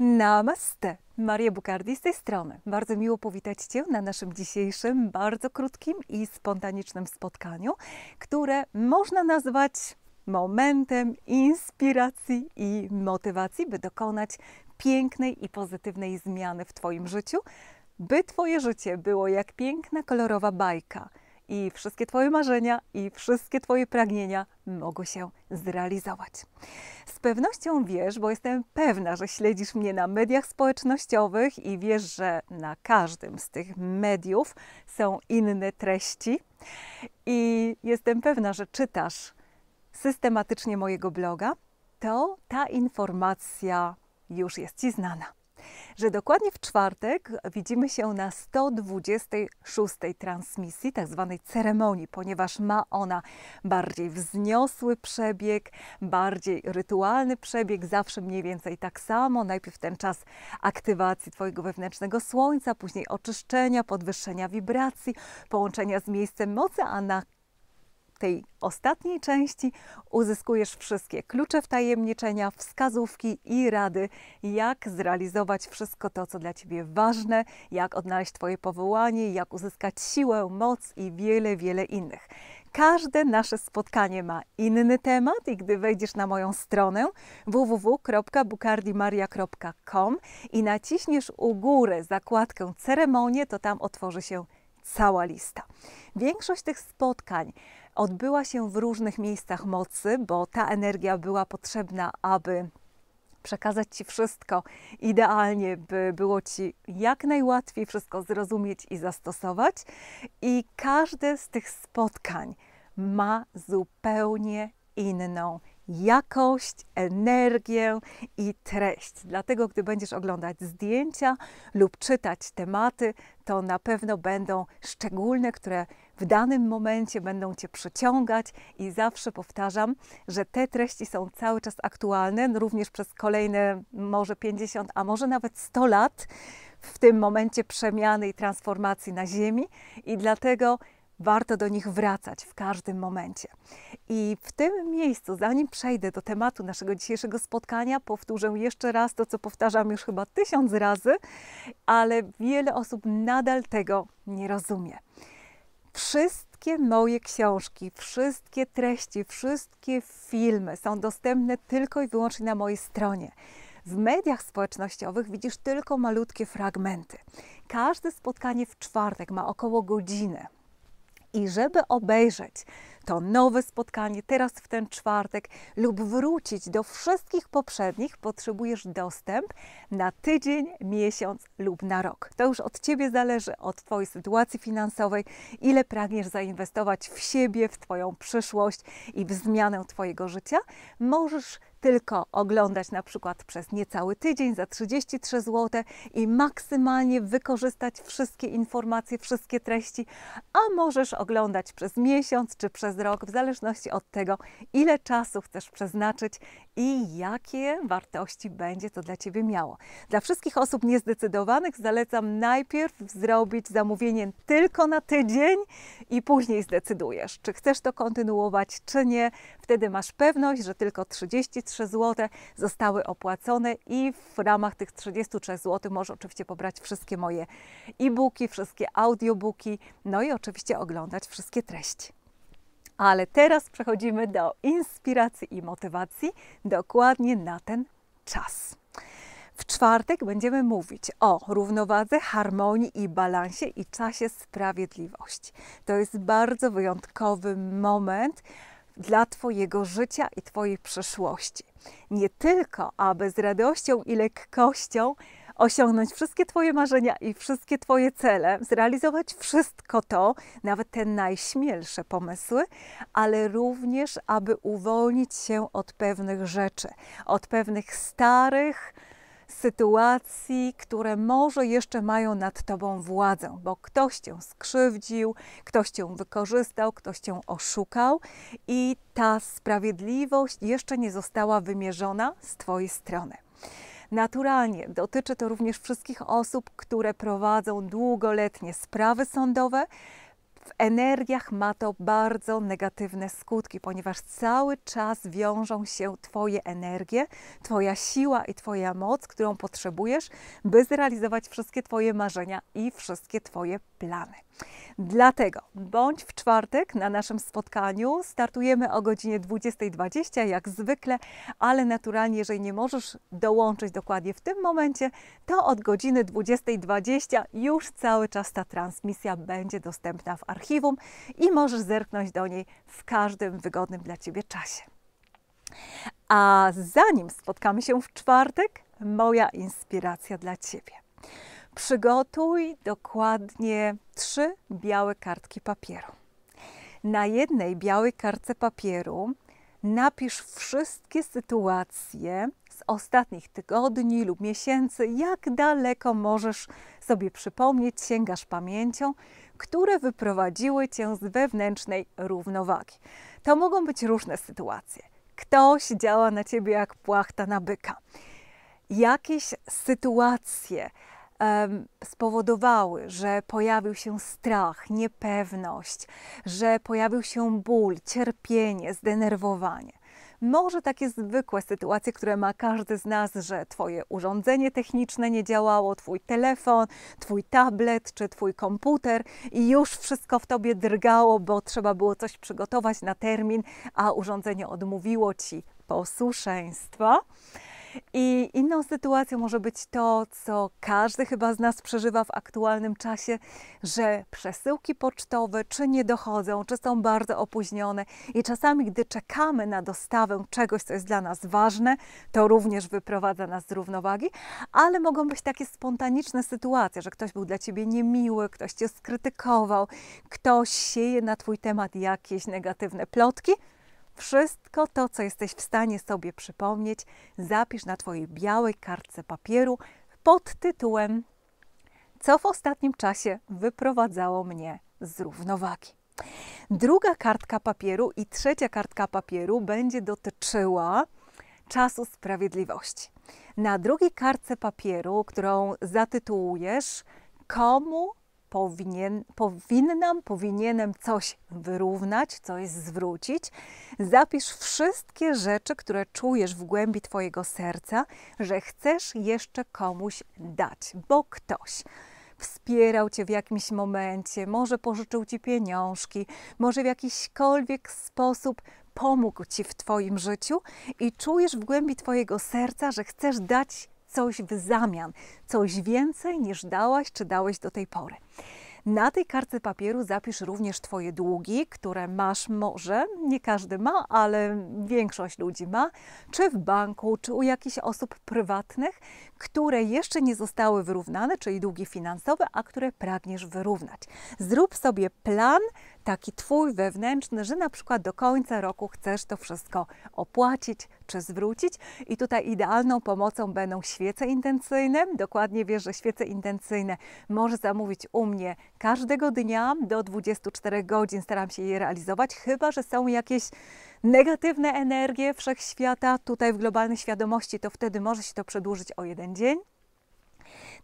Namaste! Maria Bukardi z tej strony. Bardzo miło powitać Cię na naszym dzisiejszym, bardzo krótkim i spontanicznym spotkaniu, które można nazwać momentem inspiracji i motywacji, by dokonać pięknej i pozytywnej zmiany w Twoim życiu, by Twoje życie było jak piękna, kolorowa bajka – i wszystkie Twoje marzenia i wszystkie Twoje pragnienia mogą się zrealizować. Z pewnością wiesz, bo jestem pewna, że śledzisz mnie na mediach społecznościowych i wiesz, że na każdym z tych mediów są inne treści. I jestem pewna, że czytasz systematycznie mojego bloga, to ta informacja już jest Ci znana że dokładnie w czwartek widzimy się na 126 transmisji, tak zwanej ceremonii, ponieważ ma ona bardziej wzniosły przebieg, bardziej rytualny przebieg, zawsze mniej więcej tak samo. Najpierw ten czas aktywacji Twojego wewnętrznego słońca, później oczyszczenia, podwyższenia wibracji, połączenia z miejscem mocy, a na tej ostatniej części uzyskujesz wszystkie klucze wtajemniczenia, wskazówki i rady, jak zrealizować wszystko to, co dla Ciebie ważne, jak odnaleźć Twoje powołanie, jak uzyskać siłę, moc i wiele, wiele innych. Każde nasze spotkanie ma inny temat i gdy wejdziesz na moją stronę www.bukardimaria.com i naciśniesz u góry zakładkę ceremonię, to tam otworzy się cała lista. Większość tych spotkań odbyła się w różnych miejscach mocy, bo ta energia była potrzebna, aby przekazać Ci wszystko idealnie, by było Ci jak najłatwiej wszystko zrozumieć i zastosować. I każde z tych spotkań ma zupełnie inną jakość, energię i treść. Dlatego, gdy będziesz oglądać zdjęcia lub czytać tematy, to na pewno będą szczególne, które w danym momencie będą Cię przyciągać i zawsze powtarzam, że te treści są cały czas aktualne, również przez kolejne może 50, a może nawet 100 lat w tym momencie przemiany i transformacji na Ziemi i dlatego warto do nich wracać w każdym momencie. I w tym miejscu, zanim przejdę do tematu naszego dzisiejszego spotkania, powtórzę jeszcze raz to, co powtarzam już chyba tysiąc razy, ale wiele osób nadal tego nie rozumie. Wszystkie moje książki, wszystkie treści, wszystkie filmy są dostępne tylko i wyłącznie na mojej stronie. W mediach społecznościowych widzisz tylko malutkie fragmenty. Każde spotkanie w czwartek ma około godzinę i żeby obejrzeć to nowe spotkanie teraz w ten czwartek lub wrócić do wszystkich poprzednich, potrzebujesz dostęp na tydzień, miesiąc lub na rok. To już od Ciebie zależy, od Twojej sytuacji finansowej, ile pragniesz zainwestować w siebie, w Twoją przyszłość i w zmianę Twojego życia. Możesz tylko oglądać na przykład przez niecały tydzień za 33 zł i maksymalnie wykorzystać wszystkie informacje, wszystkie treści, a możesz oglądać przez miesiąc czy przez rok, w zależności od tego, ile czasu chcesz przeznaczyć i jakie wartości będzie to dla Ciebie miało. Dla wszystkich osób niezdecydowanych zalecam najpierw zrobić zamówienie tylko na tydzień i później zdecydujesz, czy chcesz to kontynuować, czy nie. Wtedy masz pewność, że tylko 33 zł zostały opłacone i w ramach tych 33 zł możesz oczywiście pobrać wszystkie moje e-booki, wszystkie audiobooki, no i oczywiście oglądać wszystkie treści. Ale teraz przechodzimy do inspiracji i motywacji dokładnie na ten czas. W czwartek będziemy mówić o równowadze, harmonii i balansie i czasie sprawiedliwości. To jest bardzo wyjątkowy moment dla Twojego życia i Twojej przyszłości. Nie tylko, aby z radością i lekkością osiągnąć wszystkie Twoje marzenia i wszystkie Twoje cele, zrealizować wszystko to, nawet te najśmielsze pomysły, ale również, aby uwolnić się od pewnych rzeczy, od pewnych starych, sytuacji, które może jeszcze mają nad tobą władzę, bo ktoś cię skrzywdził, ktoś cię wykorzystał, ktoś cię oszukał i ta sprawiedliwość jeszcze nie została wymierzona z twojej strony. Naturalnie dotyczy to również wszystkich osób, które prowadzą długoletnie sprawy sądowe, w energiach ma to bardzo negatywne skutki, ponieważ cały czas wiążą się Twoje energie, Twoja siła i Twoja moc, którą potrzebujesz, by zrealizować wszystkie Twoje marzenia i wszystkie Twoje plany. Dlatego bądź w czwartek na naszym spotkaniu. Startujemy o godzinie 20.20 jak zwykle, ale naturalnie, jeżeli nie możesz dołączyć dokładnie w tym momencie, to od godziny 20.20 już cały czas ta transmisja będzie dostępna w archiwum i możesz zerknąć do niej w każdym wygodnym dla Ciebie czasie. A zanim spotkamy się w czwartek, moja inspiracja dla Ciebie. Przygotuj dokładnie trzy białe kartki papieru. Na jednej białej kartce papieru napisz wszystkie sytuacje, z ostatnich tygodni lub miesięcy, jak daleko możesz sobie przypomnieć, sięgasz pamięcią, które wyprowadziły cię z wewnętrznej równowagi. To mogą być różne sytuacje. Ktoś działa na ciebie jak płachta na byka. Jakieś sytuacje um, spowodowały, że pojawił się strach, niepewność, że pojawił się ból, cierpienie, zdenerwowanie. Może takie zwykłe sytuacje, które ma każdy z nas, że Twoje urządzenie techniczne nie działało, Twój telefon, Twój tablet czy Twój komputer i już wszystko w Tobie drgało, bo trzeba było coś przygotować na termin, a urządzenie odmówiło Ci posłuszeństwa. I inną sytuacją może być to, co każdy chyba z nas przeżywa w aktualnym czasie, że przesyłki pocztowe czy nie dochodzą, czy są bardzo opóźnione. I czasami, gdy czekamy na dostawę czegoś, co jest dla nas ważne, to również wyprowadza nas z równowagi, ale mogą być takie spontaniczne sytuacje, że ktoś był dla ciebie niemiły, ktoś cię skrytykował, ktoś sieje na twój temat jakieś negatywne plotki. Wszystko to, co jesteś w stanie sobie przypomnieć, zapisz na Twojej białej kartce papieru pod tytułem Co w ostatnim czasie wyprowadzało mnie z równowagi. Druga kartka papieru i trzecia kartka papieru będzie dotyczyła czasu sprawiedliwości. Na drugiej kartce papieru, którą zatytułujesz Komu powinien, powinnam, powinienem coś wyrównać, coś zwrócić. Zapisz wszystkie rzeczy, które czujesz w głębi Twojego serca, że chcesz jeszcze komuś dać, bo ktoś wspierał Cię w jakimś momencie, może pożyczył Ci pieniążki, może w jakiśkolwiek sposób pomógł Ci w Twoim życiu i czujesz w głębi Twojego serca, że chcesz dać coś w zamian, coś więcej niż dałaś czy dałeś do tej pory. Na tej kartce papieru zapisz również Twoje długi, które masz może, nie każdy ma, ale większość ludzi ma, czy w banku, czy u jakichś osób prywatnych, które jeszcze nie zostały wyrównane, czyli długi finansowe, a które pragniesz wyrównać. Zrób sobie plan, taki twój wewnętrzny, że na przykład do końca roku chcesz to wszystko opłacić czy zwrócić. I tutaj idealną pomocą będą świece intencyjne. Dokładnie wiesz, że świece intencyjne możesz zamówić u mnie każdego dnia do 24 godzin. Staram się je realizować, chyba że są jakieś negatywne energie wszechświata tutaj w globalnej świadomości, to wtedy może się to przedłużyć o jeden dzień.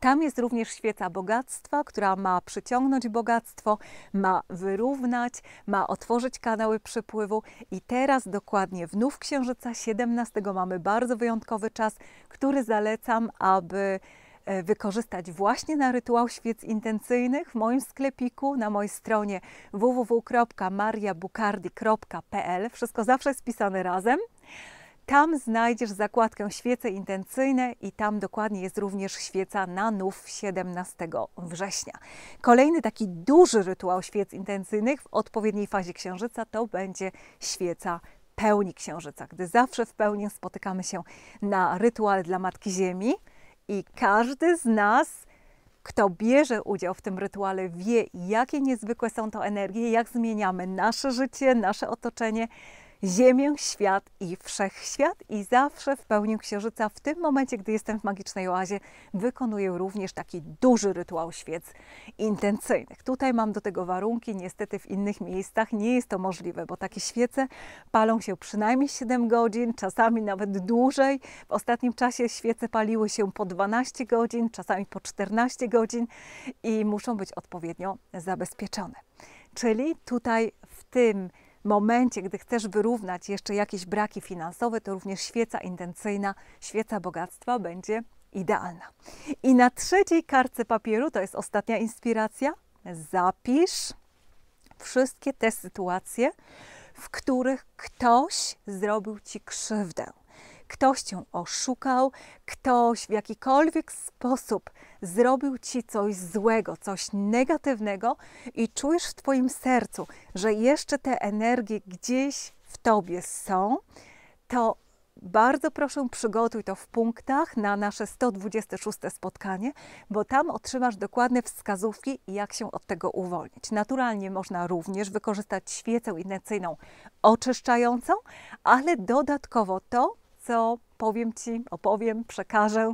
Tam jest również świeca bogactwa, która ma przyciągnąć bogactwo, ma wyrównać, ma otworzyć kanały przepływu. I teraz dokładnie w Nów Księżyca 17 mamy bardzo wyjątkowy czas, który zalecam, aby e, wykorzystać właśnie na rytuał świec intencyjnych w moim sklepiku na mojej stronie www.mariabukardi.pl. Wszystko zawsze spisane razem. Tam znajdziesz zakładkę świece intencyjne i tam dokładnie jest również świeca na nów 17 września. Kolejny taki duży rytuał świec intencyjnych w odpowiedniej fazie księżyca to będzie świeca pełni księżyca, gdy zawsze w pełni spotykamy się na rytuale dla Matki Ziemi i każdy z nas kto bierze udział w tym rytuale, wie, jakie niezwykłe są to energie, jak zmieniamy nasze życie, nasze otoczenie, Ziemię, świat i wszechświat i zawsze w pełni księżyca, w tym momencie, gdy jestem w magicznej oazie, wykonuję również taki duży rytuał świec intencyjnych. Tutaj mam do tego warunki, niestety w innych miejscach nie jest to możliwe, bo takie świece palą się przynajmniej 7 godzin, czasami nawet dłużej. W ostatnim czasie świece paliły się po 12 godzin, czasami po 14 godzin i muszą być odpowiednio zabezpieczone. Czyli tutaj w tym momencie, gdy chcesz wyrównać jeszcze jakieś braki finansowe, to również świeca intencyjna, świeca bogactwa będzie idealna. I na trzeciej kartce papieru, to jest ostatnia inspiracja, zapisz wszystkie te sytuacje, w których ktoś zrobił ci krzywdę Ktoś cię oszukał, ktoś w jakikolwiek sposób zrobił ci coś złego, coś negatywnego i czujesz w twoim sercu, że jeszcze te energie gdzieś w tobie są, to bardzo proszę, przygotuj to w punktach na nasze 126 spotkanie, bo tam otrzymasz dokładne wskazówki, jak się od tego uwolnić. Naturalnie można również wykorzystać świecę intencyjną oczyszczającą, ale dodatkowo to, co powiem Ci, opowiem, przekażę.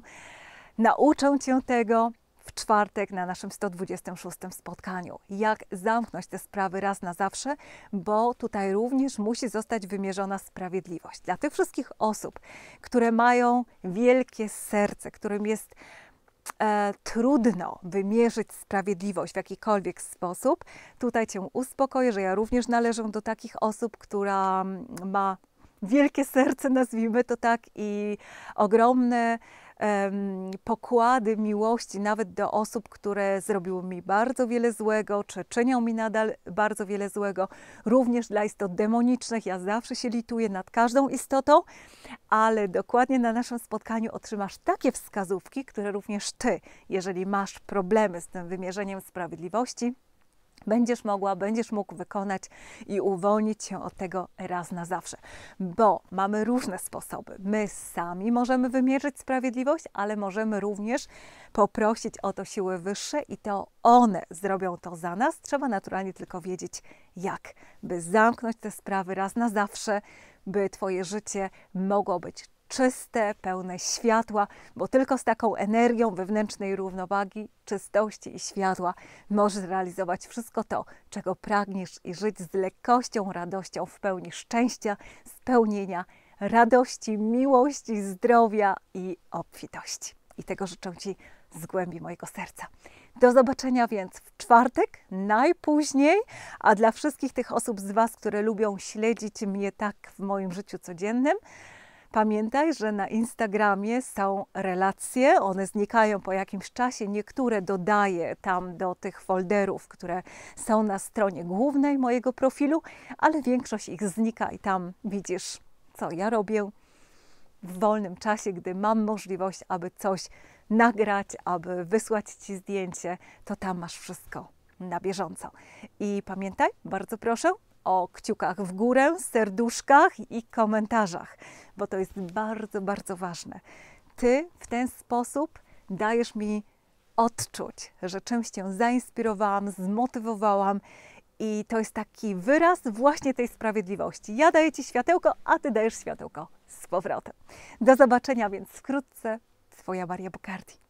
Nauczę Cię tego w czwartek na naszym 126 spotkaniu. Jak zamknąć te sprawy raz na zawsze, bo tutaj również musi zostać wymierzona sprawiedliwość. Dla tych wszystkich osób, które mają wielkie serce, którym jest E, trudno wymierzyć sprawiedliwość w jakikolwiek sposób, tutaj Cię uspokoję, że ja również należę do takich osób, która ma wielkie serce, nazwijmy to tak, i ogromne um, pokłady miłości nawet do osób, które zrobiły mi bardzo wiele złego, czy czynią mi nadal bardzo wiele złego, również dla istot demonicznych. Ja zawsze się lituję nad każdą istotą, ale dokładnie na naszym spotkaniu otrzymasz takie wskazówki, które również ty, jeżeli masz problemy z tym wymierzeniem sprawiedliwości, będziesz mogła, będziesz mógł wykonać i uwolnić się od tego raz na zawsze. Bo mamy różne sposoby. My sami możemy wymierzyć sprawiedliwość, ale możemy również poprosić o to siły wyższe i to one zrobią to za nas. Trzeba naturalnie tylko wiedzieć, jak, by zamknąć te sprawy raz na zawsze, by Twoje życie mogło być czyste, pełne światła, bo tylko z taką energią wewnętrznej równowagi, czystości i światła możesz realizować wszystko to, czego pragniesz i żyć z lekkością, radością, w pełni szczęścia, spełnienia, radości, miłości, zdrowia i obfitości. I tego życzę Ci z głębi mojego serca. Do zobaczenia więc w czwartek, najpóźniej, a dla wszystkich tych osób z Was, które lubią śledzić mnie tak w moim życiu codziennym, Pamiętaj, że na Instagramie są relacje, one znikają po jakimś czasie. Niektóre dodaję tam do tych folderów, które są na stronie głównej mojego profilu, ale większość ich znika i tam widzisz, co ja robię w wolnym czasie, gdy mam możliwość, aby coś nagrać, aby wysłać ci zdjęcie, to tam masz wszystko na bieżąco. I pamiętaj, bardzo proszę, o kciukach w górę, serduszkach i komentarzach, bo to jest bardzo, bardzo ważne. Ty w ten sposób dajesz mi odczuć, że czymś cię zainspirowałam, zmotywowałam. I to jest taki wyraz właśnie tej sprawiedliwości. Ja daję Ci światełko, a Ty dajesz światełko z powrotem. Do zobaczenia więc wkrótce. Twoja Maria Bukardi.